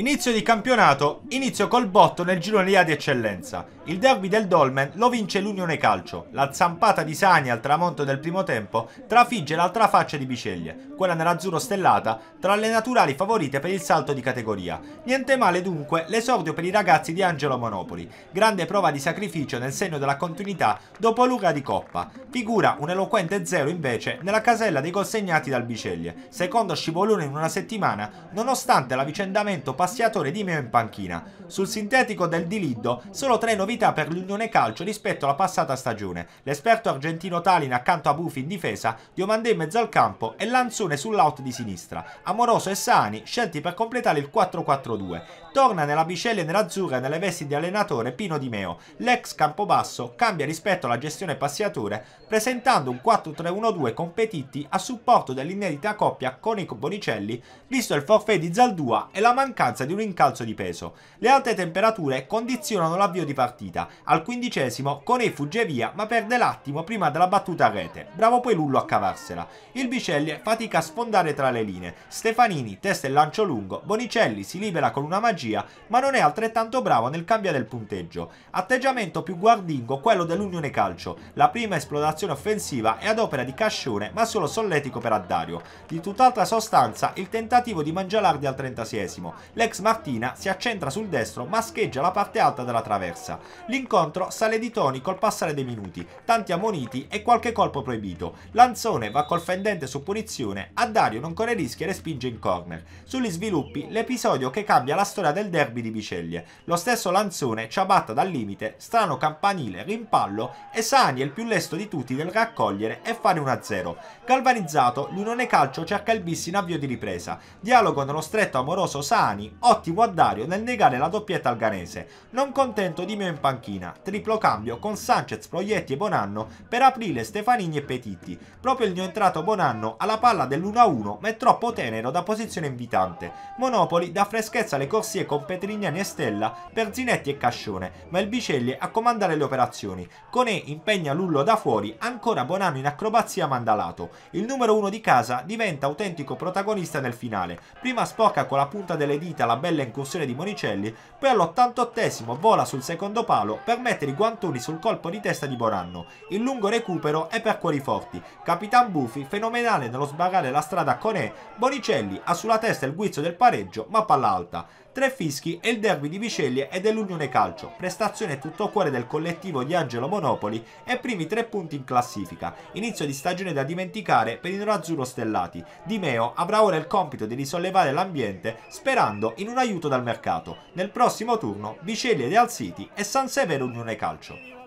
Inizio di campionato, inizio col botto nel girone A di eccellenza. Il derby del Dolmen lo vince l'Unione Calcio. La zampata di Sani al tramonto del primo tempo trafigge l'altra faccia di Biceglie, quella nell'azzurro stellata, tra le naturali favorite per il salto di categoria. Niente male dunque l'esordio per i ragazzi di Angelo Monopoli. Grande prova di sacrificio nel segno della continuità dopo Luca di Coppa. Figura un eloquente zero invece nella casella dei consegnati dal Biceglie. Secondo scivolone in una settimana, nonostante l'avvicendamento passato passiatore di Meo in panchina. Sul sintetico del Dilido, solo tre novità per l'Unione Calcio rispetto alla passata stagione. L'esperto argentino Talin accanto a Bufi in difesa, Diomandé in mezzo al campo e Lanzone sull'out di sinistra. Amoroso e Sani, scelti per completare il 4-4-2. Torna nella bicella nerazzurra e nelle vesti di allenatore Pino Di Meo. L'ex Campobasso cambia rispetto alla gestione Passiatore, presentando un 4-3-1-2 con Petitti a supporto dell'inedita coppia Conico Bonicelli, visto il forfè di Zaldua e la mancanza mancanza di un incalzo di peso. Le alte temperature condizionano l'avvio di partita. Al quindicesimo Cone fugge via ma perde l'attimo prima della battuta a rete. Bravo poi Lullo a cavarsela. Il Bicelli fatica a sfondare tra le linee. Stefanini testa il lancio lungo, Bonicelli si libera con una magia ma non è altrettanto bravo nel cambiare il punteggio. Atteggiamento più guardingo quello dell'Unione Calcio. La prima esplorazione offensiva è ad opera di Cascione ma solo solletico per Addario. Di tutt'altra sostanza il tentativo di Mangialardi al trentasesimo. L'ex Martina si accentra sul destro mascheggia la parte alta della traversa. L'incontro sale di toni col passare dei minuti, tanti ammoniti e qualche colpo proibito. Lanzone va col fendente su punizione, a Dario non corre rischi e respinge in corner. Sugli sviluppi l'episodio che cambia la storia del derby di Biceglie. Lo stesso Lanzone ci abbatta dal limite, strano campanile, rimpallo e Sani è il più lesto di tutti nel raccogliere e fare 1-0. Galvanizzato, l'unone Calcio cerca il bis in avvio di ripresa. Dialogo nello stretto amoroso Sani ottimo a Dario nel negare la doppietta al Ganese. non contento di mio in panchina, triplo cambio con Sanchez, Proietti e Bonanno per aprile Stefanini e Petitti, proprio il mio entrato Bonanno alla palla dell'1-1 ma è troppo tenero da posizione invitante, Monopoli dà freschezza alle corsie con Petrignani e Stella per Zinetti e Cascione, ma il Bicelli a comandare le operazioni, Con E impegna Lullo da fuori, ancora Bonanno in acrobazia mandalato, il numero 1 di casa diventa autentico protagonista nel finale, prima spocca con la punta delle dita finalmente alla bella incursione di Monicelli, poi all'88 vola sul secondo palo per mettere i guantoni sul colpo di testa di Boranno. Il lungo recupero è per cuori forti. Capitan Bufi, fenomenale nello sbarrare la strada a Conè, Monicelli ha sulla testa il guizzo del pareggio ma palla alta. Tre fischi e il derby di Viceglie e dell'Unione Calcio, prestazione tutto cuore del collettivo di Angelo Monopoli e primi tre punti in classifica. Inizio di stagione da dimenticare per i nerazzurro stellati. Di Meo avrà ora il compito di risollevare l'ambiente sperando in un aiuto dal mercato. Nel prossimo turno Viceglie Real City e San Severo Unione Calcio.